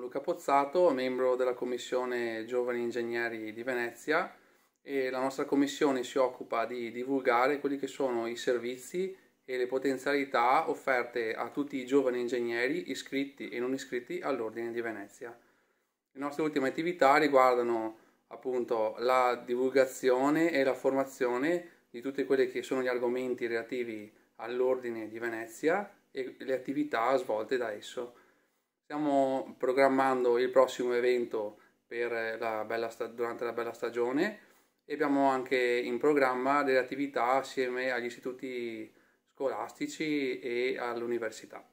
Luca Pozzato, membro della Commissione Giovani Ingegneri di Venezia e la nostra commissione si occupa di divulgare quelli che sono i servizi e le potenzialità offerte a tutti i giovani ingegneri iscritti e non iscritti all'Ordine di Venezia. Le nostre ultime attività riguardano appunto la divulgazione e la formazione di tutti quelli che sono gli argomenti relativi all'Ordine di Venezia e le attività svolte da esso. Stiamo programmando il prossimo evento la durante la bella stagione e abbiamo anche in programma delle attività assieme agli istituti scolastici e all'università.